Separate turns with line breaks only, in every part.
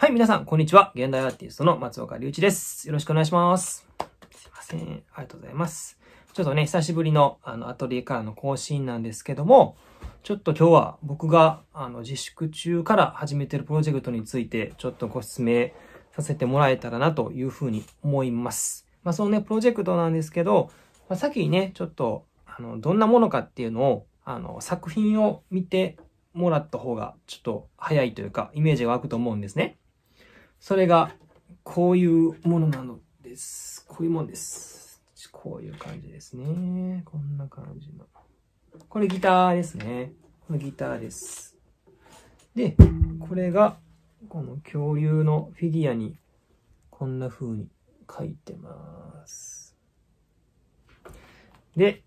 はい、皆さん、こんにちは。現代アーティストの松岡隆一です。よろしくお願いします。すいません。ありがとうございます。ちょっとね、久しぶりの、あの、アトリエからの更新なんですけども、ちょっと今日は僕が、あの、自粛中から始めてるプロジェクトについて、ちょっとご説明させてもらえたらなというふうに思います。まあ、そのね、プロジェクトなんですけど、まあ、先にね、ちょっと、あの、どんなものかっていうのを、あの、作品を見てもらった方が、ちょっと早いというか、イメージが湧くと思うんですね。それが、こういうものなのです。こういうもんです。こういう感じですね。こんな感じの。これギターですね。このギターです。で、これが、この恐竜のフィギュアに、こんな風に書いてます。で、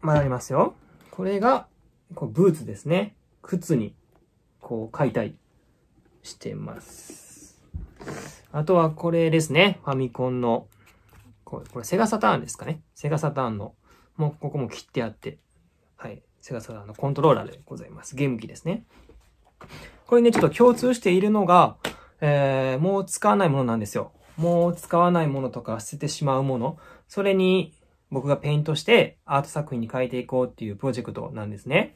まだありますよ。これが、こうブーツですね。靴に、こう、解体してます。あとはこれですね。ファミコンの、これ、これセガサターンですかね。セガサターンの、もうここも切ってあって、はい。セガサターンのコントローラーでございます。ゲーム機ですね。これね、ちょっと共通しているのが、えー、もう使わないものなんですよ。もう使わないものとか捨ててしまうもの。それに僕がペイントしてアート作品に変えていこうっていうプロジェクトなんですね。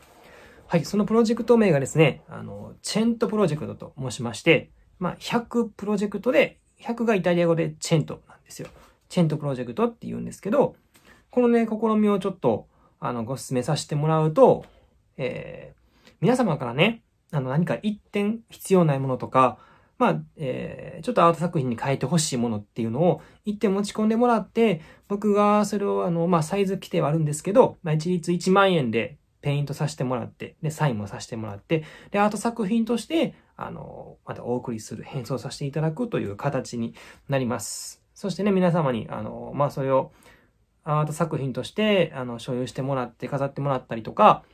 はい、そのプロジェクト名がですね、あの、チェントプロジェクトと申しまして、まあ、100プロジェクトで、100がイタリア語でチェントなんですよ。チェントプロジェクトって言うんですけど、このね、試みをちょっと、あの、ご勧めさせてもらうと、えー、皆様からね、あの、何か一点必要ないものとか、まあ、えー、ちょっとアート作品に変えてほしいものっていうのを一点持ち込んでもらって、僕がそれをあの、まあ、サイズ規定はあるんですけど、まあ、一律1万円でペイントさせてもらって、で、サインもさせてもらって、で、アート作品として、あの、またお送りする、変装させていただくという形になります。そしてね、皆様に、あの、まあ、それを、アート作品として、あの、所有してもらって、飾ってもらったりとか、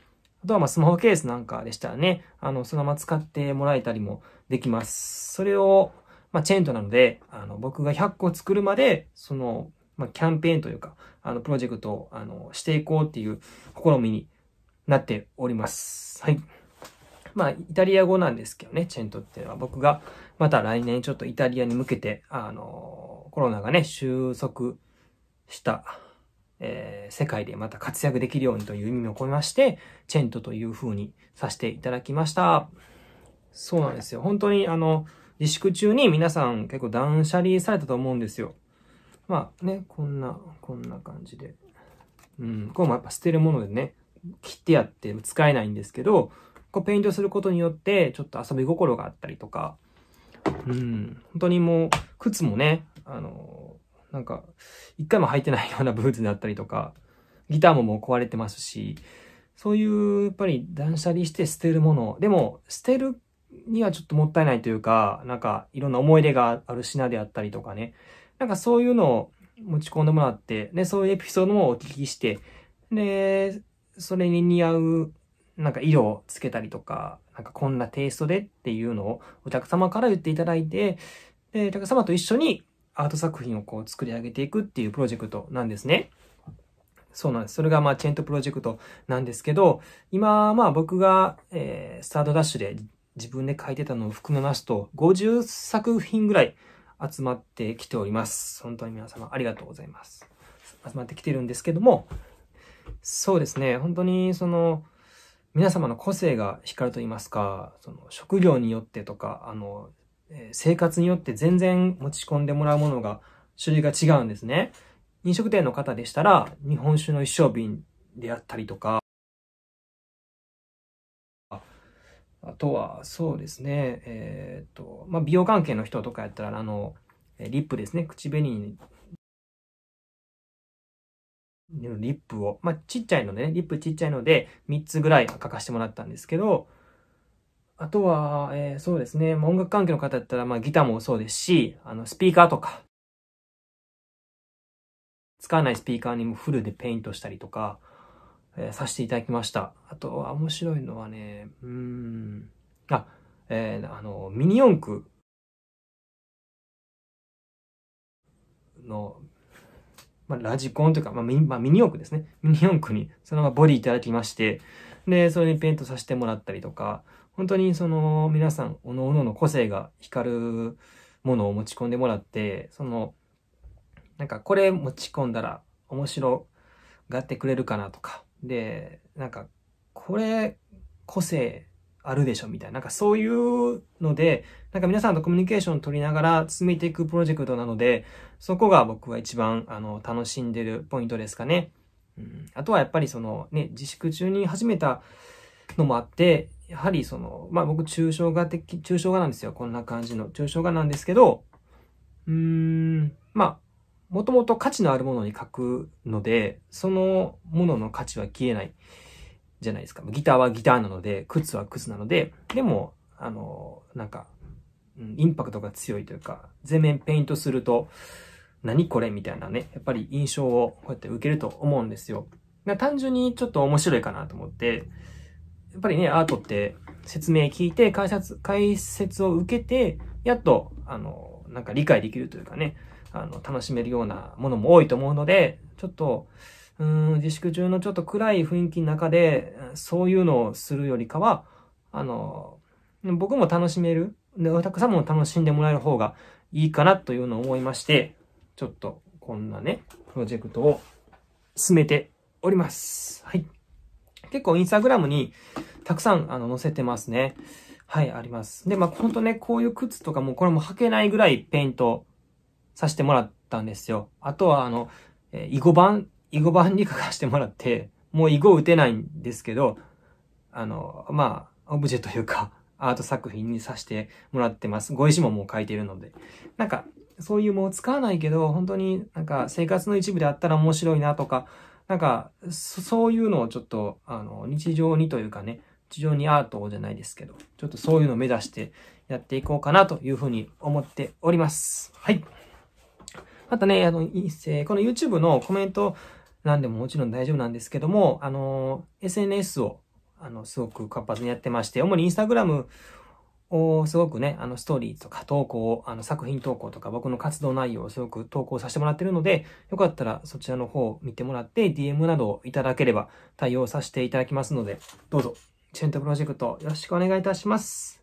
あとは、ま、スマホケースなんかでしたらね、あの、そのまま使ってもらえたりもできます。それを、まあ、チェントなので、あの、僕が100個作るまで、その、まあ、キャンペーンというか、あの、プロジェクトを、あの、していこうっていう試みになっております。はい。まあ、イタリア語なんですけどね、チェントっていうのは僕がまた来年ちょっとイタリアに向けて、あのコロナがね、収束した、えー、世界でまた活躍できるようにという意味を込めまして、チェントという風にさせていただきました。そうなんですよ。本当にあの、自粛中に皆さん結構断捨離されたと思うんですよ。まあね、こんな、こんな感じで。うん、これもやっぱ捨てるものでね、切ってやって使えないんですけど、こうペイントすることによってちょっと遊び心があったりとか、うん、本当にもう靴もね、あの、なんか一回も履いてないような ブーツであったりとか、ギターももう壊れてますし、そういうやっぱり断捨離して捨てるもの、でも捨てるにはちょっともったいないというか、なんかいろんな思い出がある品であったりとかね、なんかそういうのを持ち込んでもらって、ね、そういうエピソードもお聞きして、で、それに似合う、なんか色をつけたりとか、なんかこんなテイストでっていうのをお客様から言っていただいて、で、お客様と一緒にアート作品をこう作り上げていくっていうプロジェクトなんですね。そうなんです。それがまあチェントプロジェクトなんですけど、今まあ僕が、えー、スタートダッシュで自分で書いてたのを含めますと、50作品ぐらい集まってきております。本当に皆様ありがとうございます。集まってきてるんですけども、そうですね。本当に、その、皆様の個性が光ると言いますか、その職業によってとか、あの、えー、生活によって全然持ち込んでもらうものが、種類が違うんですね。飲食店の方でしたら、日本酒の一升瓶であったりとか、あとは、そうですね、えー、っと、まあ、美容関係の人とかやったら、あの、リップですね、口紅リップを、まあ、ちっちゃいのでね、リップちっちゃいので、3つぐらい書かせてもらったんですけど、あとは、えー、そうですね、音楽関係の方だったら、まあ、ギターもそうですし、あの、スピーカーとか、使わないスピーカーにもフルでペイントしたりとか、えー、させていただきました。あとは、面白いのはね、うん、あ、えー、あの、ミニ四駆のまあ、ラジコンというか、まあミまあ、ミニ四駆ですね。ミニ四駆にそのままボディいただきまして、で、それにペイントさせてもらったりとか、本当にその皆さん、おのおのの個性が光るものを持ち込んでもらって、その、なんかこれ持ち込んだら面白がってくれるかなとか、で、なんかこれ個性あるでしょみたいな。なんかそういうので、なんか皆さんとコミュニケーション取りながら進めていくプロジェクトなので、そこが僕は一番、あの、楽しんでるポイントですかね。うん、あとはやっぱりそのね、自粛中に始めたのもあって、やはりその、まあ僕、抽象画的、抽象画なんですよ。こんな感じの抽象画なんですけど、うーん、まあ、もともと価値のあるものに書くので、そのものの価値は消えない。じゃないですか。ギターはギターなので、靴は靴なので、でも、あの、なんか、インパクトが強いというか、全面ペイントすると、何これみたいなね、やっぱり印象をこうやって受けると思うんですよ。単純にちょっと面白いかなと思って、やっぱりね、アートって説明聞いて、解説、解説を受けて、やっと、あの、なんか理解できるというかね、あの、楽しめるようなものも多いと思うので、ちょっと、うん、自粛中のちょっと暗い雰囲気の中で、そういうのをするよりかは、あの、僕も楽しめる、で、お客様も楽しんでもらえる方がいいかなというのを思いまして、ちょっとこんなね、プロジェクトを進めております。はい。結構インスタグラムにたくさんあの載せてますね。はい、あります。で、まあ、ほんとね、こういう靴とかもこれも履けないぐらいペイントさせてもらったんですよ。あとは、あの、えー、囲碁盤囲碁版に書かせてもらって、もう囲碁打てないんですけど、あの、まあ、オブジェというか、アート作品にさせてもらってます。碁石ももう書いてるので。なんか、そういうもう使わないけど、本当になんか生活の一部であったら面白いなとか、なんか、そういうのをちょっと、あの、日常にというかね、日常にアートじゃないですけど、ちょっとそういうのを目指してやっていこうかなというふうに思っております。はい。またね、あの、えこの YouTube のコメントなんでももちろん大丈夫なんですけども、あの、SNS を、あの、すごく活発にやってまして、主に Instagram をすごくね、あの、ストーリーとか投稿、あの、作品投稿とか僕の活動内容をすごく投稿させてもらってるので、よかったらそちらの方を見てもらって、DM などをいただければ対応させていただきますので、どうぞ、チェントプロジェクトよろしくお願いいたします。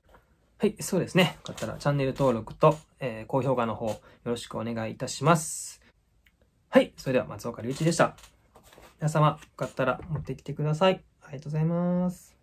はい、そうですね。よかったらチャンネル登録と、えー、高評価の方よろしくお願いいたします。はい、それでは松岡隆一でした。皆様、よかったら持ってきてください。ありがとうございます。